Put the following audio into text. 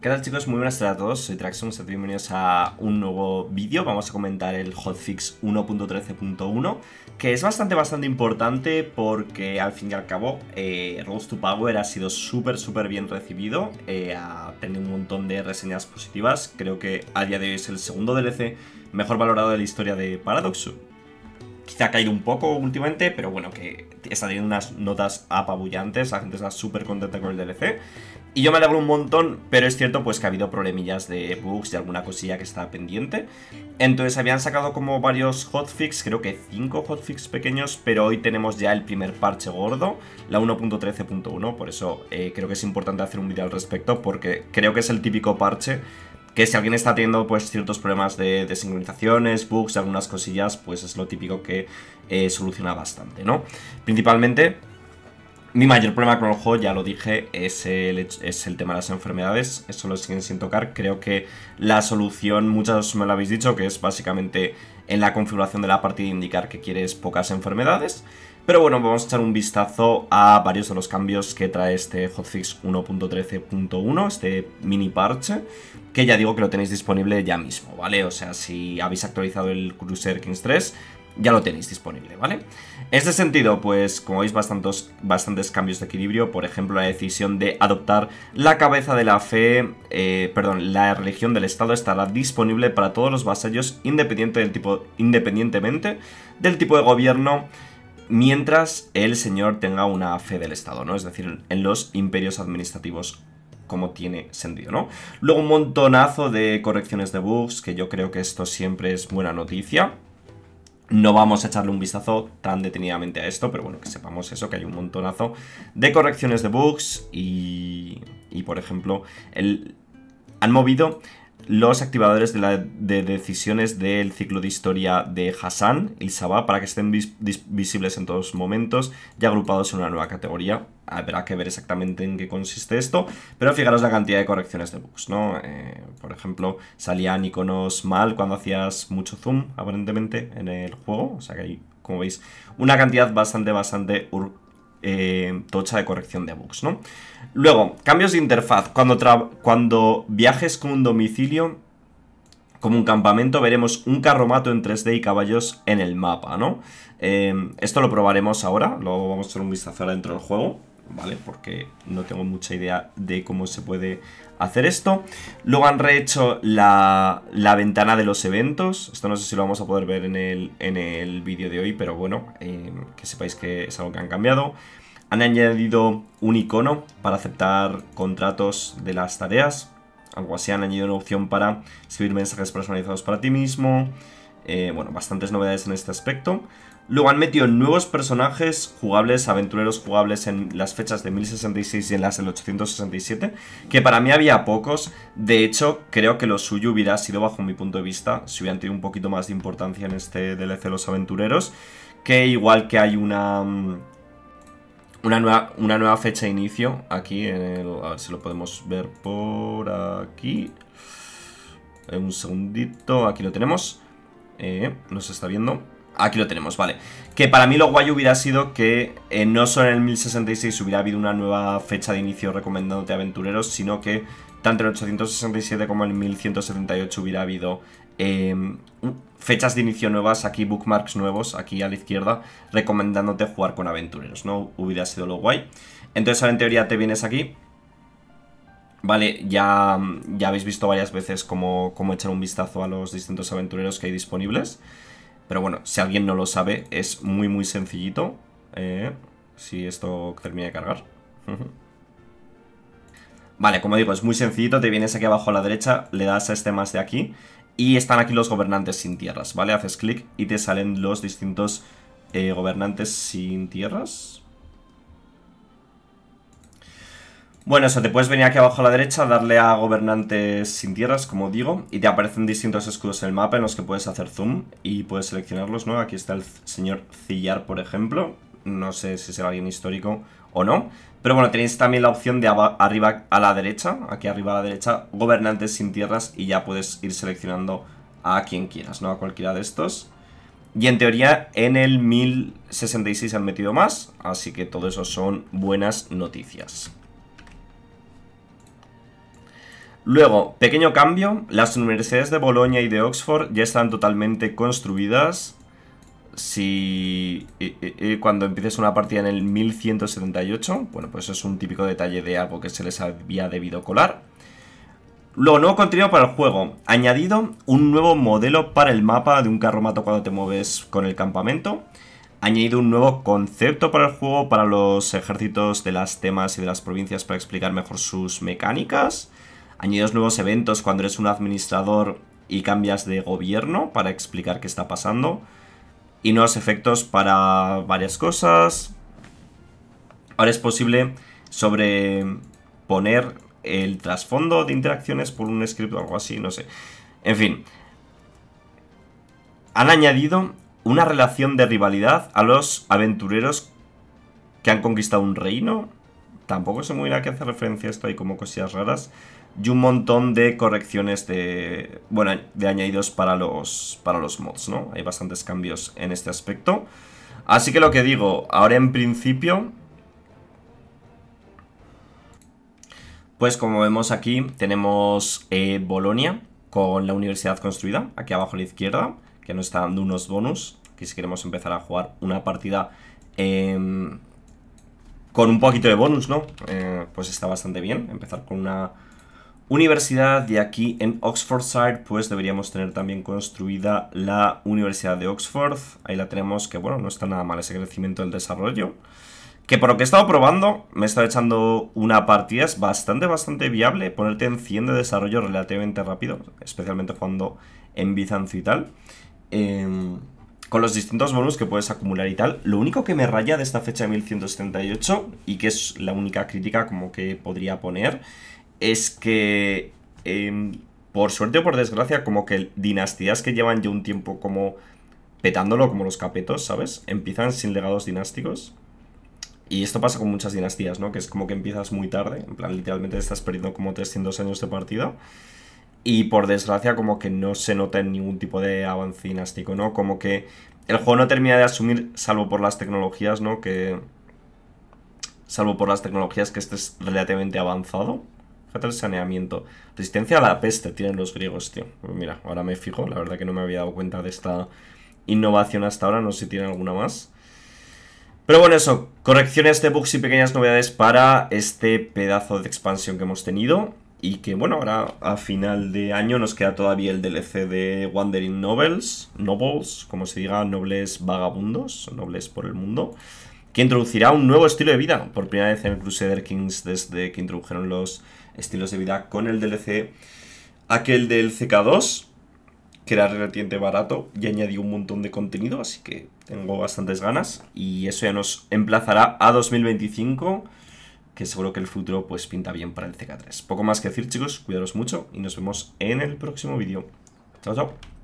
¿Qué tal chicos? Muy buenas tardes a todos, soy Traxxon, sed bienvenidos a un nuevo vídeo. Vamos a comentar el hotfix 1.13.1, que es bastante, bastante importante porque al fin y al cabo eh, Rose to Power ha sido súper, súper bien recibido, ha eh, tenido un montón de reseñas positivas. Creo que a día de hoy es el segundo DLC mejor valorado de la historia de Paradox. Quizá ha caído un poco últimamente, pero bueno, que está teniendo unas notas apabullantes, la gente está súper contenta con el DLC. Y yo me alegro un montón, pero es cierto pues que ha habido problemillas de bugs y alguna cosilla que está pendiente. Entonces habían sacado como varios hotfix, creo que 5 hotfix pequeños, pero hoy tenemos ya el primer parche gordo, la 1.13.1, por eso eh, creo que es importante hacer un vídeo al respecto, porque creo que es el típico parche que si alguien está teniendo pues ciertos problemas de, de sincronizaciones, bugs, algunas cosillas, pues es lo típico que eh, soluciona bastante, ¿no? Principalmente mi mayor problema con el juego, ya lo dije, es el, es el tema de las enfermedades. Eso lo siguen sin tocar. Creo que la solución, muchas me lo habéis dicho, que es básicamente en la configuración de la partida indicar que quieres pocas enfermedades. Pero bueno, vamos a echar un vistazo a varios de los cambios que trae este hotfix 1.13.1, este mini parche, que ya digo que lo tenéis disponible ya mismo, ¿vale? O sea, si habéis actualizado el Cruiser Kings 3, ya lo tenéis disponible, ¿vale? En este sentido, pues como veis bastantes, bastantes cambios de equilibrio, por ejemplo la decisión de adoptar la cabeza de la fe, eh, perdón, la religión del Estado estará disponible para todos los vasallos independientemente del tipo de gobierno mientras el señor tenga una fe del Estado, ¿no? Es decir, en los imperios administrativos como tiene sentido, ¿no? Luego un montonazo de correcciones de bugs, que yo creo que esto siempre es buena noticia. No vamos a echarle un vistazo tan detenidamente a esto, pero bueno, que sepamos eso, que hay un montonazo de correcciones de bugs y, y por ejemplo, el, han movido los activadores de, la, de decisiones del ciclo de historia de Hassan y Sabah para que estén visibles en todos momentos y agrupados en una nueva categoría. Habrá que ver exactamente en qué consiste esto, pero fijaros la cantidad de correcciones de bugs, ¿no? Eh, por ejemplo, salían iconos mal cuando hacías mucho zoom, aparentemente, en el juego, o sea que hay, como veis, una cantidad bastante, bastante eh, tocha de corrección de bugs, ¿no? Luego, cambios de interfaz. Cuando, viajes con un domicilio, como un campamento, veremos un carromato en 3D y caballos en el mapa, ¿no? Eh, esto lo probaremos ahora, lo vamos a hacer un vistazo dentro del juego. Porque no tengo mucha idea de cómo se puede hacer esto. Luego han rehecho la, ventana de los eventos. Esto no sé si lo vamos a poder ver en el, vídeo de hoy, pero bueno, eh, que sepáis que es algo que han cambiado. Han añadido un icono para aceptar contratos de las tareas. Algo así, han añadido una opción para escribir mensajes personalizados para ti mismo. Eh, bueno, bastantes novedades en este aspecto. Luego han metido nuevos personajes jugables, aventureros jugables en las fechas de 1066 y en las del 867, que para mí había pocos. De hecho, creo que lo suyo hubiera sido, bajo mi punto de vista, si hubieran tenido un poquito más de importancia en este DLC de los aventureros, que igual que hay una... Mm, una nueva, una nueva fecha de inicio aquí A ver si lo podemos ver por aquí. Un segundito, aquí lo tenemos. Eh, no se está viendo. Aquí lo tenemos, vale. Que para mí lo guay hubiera sido que eh, no solo en el 1066 hubiera habido una nueva fecha de inicio recomendándote aventureros, sino que tanto en el 867 como en el 1178 hubiera habido em, fechas de inicio nuevas, aquí bookmarks nuevos, aquí a la izquierda, recomendándote jugar con aventureros, ¿no? Hubiera sido lo guay. Entonces ahora en teoría te vienes aquí Vale, ya, ya habéis visto varias veces cómo, echar un vistazo a los distintos aventureros que hay disponibles. Pero bueno, si alguien no lo sabe, es muy muy sencillito. Eh, si esto termina de cargar. vale, como digo, es muy sencillito. Te vienes aquí abajo a la derecha, le das a este más de aquí. Y están aquí los gobernantes sin tierras, ¿vale? Haces clic y te salen los distintos eh, gobernantes sin tierras. Bueno, eso, te puedes venir aquí abajo a la derecha, darle a gobernantes sin tierras, como digo, y te aparecen distintos escudos en el mapa en los que puedes hacer zoom y puedes seleccionarlos, ¿no? Aquí está el señor Cillar, por ejemplo, no sé si será alguien histórico o no, pero bueno, tenéis también la opción de arriba a la derecha, aquí arriba a la derecha, gobernantes sin tierras y ya puedes ir seleccionando a quien quieras, ¿no? A cualquiera de estos. Y en teoría en el 1066 han metido más, así que todo eso son buenas noticias. Luego, pequeño cambio, las universidades de Bolonia y de Oxford ya están totalmente construidas. Si cuando empieces una partida en el 1178, bueno, pues es un típico detalle de algo que se les había debido colar. Luego, nuevo contenido para el juego. Añadido un nuevo modelo para el mapa de un carromato cuando te mueves con el campamento. Añadido un nuevo concepto para el juego, para los ejércitos de las temas y de las provincias para explicar mejor sus mecánicas añadidos nuevos eventos cuando eres un administrador y cambias de gobierno para explicar qué está pasando. Y nuevos efectos para varias cosas. Ahora es posible sobreponer el trasfondo de interacciones por un script o algo así, no sé. En fin. Han añadido una relación de rivalidad a los aventureros que han conquistado un reino Tampoco sé muy bien a qué hace referencia esto, hay como cosillas raras. Y un montón de correcciones de. Bueno, de añadidos para los. Para los mods, ¿no? Hay bastantes cambios en este aspecto. Así que lo que digo, ahora en principio. Pues como vemos aquí, tenemos eh, Bolonia con la universidad construida, aquí abajo a la izquierda, que nos está dando unos bonus, que si queremos empezar a jugar una partida en... Em, con un poquito de bonus, ¿no? Eh, pues está bastante bien. Empezar con una universidad de aquí en Oxfordshire, pues deberíamos tener también construida la Universidad de Oxford. Ahí la tenemos, que bueno, no está nada mal ese crecimiento del desarrollo. Que por lo que he estado probando, me he estado echando una partida, es bastante, bastante viable ponerte en 100 de desarrollo relativamente rápido, especialmente cuando en Bizancio y tal. Em, con los distintos bonus que puedes acumular y tal. Lo único que me raya de esta fecha de 1178, y que es la única crítica como que podría poner, es que, em, por suerte o por desgracia, como que dinastías que llevan ya un tiempo como petándolo como los capetos, ¿sabes? Empiezan sin legados dinásticos. Y esto pasa con muchas dinastías, ¿no? Que es como que empiezas muy tarde, en plan, literalmente estás perdiendo como 300 años de partida. Y por desgracia, como que no se nota en ningún tipo de avance dinástico, ¿no? Como que el juego no termina de asumir, salvo por las tecnologías, ¿no? Que. Salvo por las tecnologías que este es relativamente avanzado. Fíjate el saneamiento. Resistencia a la peste tienen los griegos, tío. Pues mira, ahora me fijo. La verdad que no me había dado cuenta de esta innovación hasta ahora. No sé si tienen alguna más. Pero bueno, eso. Correcciones de bugs y pequeñas novedades para este pedazo de expansión que hemos tenido. Y que bueno, ahora a final de año nos queda todavía el DLC de Wandering Novels, Novels, como se diga, nobles vagabundos, nobles por el mundo, que introducirá un nuevo estilo de vida. Por primera vez en el Crusader Kings desde que introdujeron los estilos de vida con el DLC, aquel del CK2, que era relativamente barato y añadió un montón de contenido, así que tengo bastantes ganas. Y eso ya nos emplazará a 2025 que seguro que el futuro pues pinta bien para el CK3. Poco más que decir chicos, cuidaros mucho y nos vemos en el próximo vídeo. Chao, chao.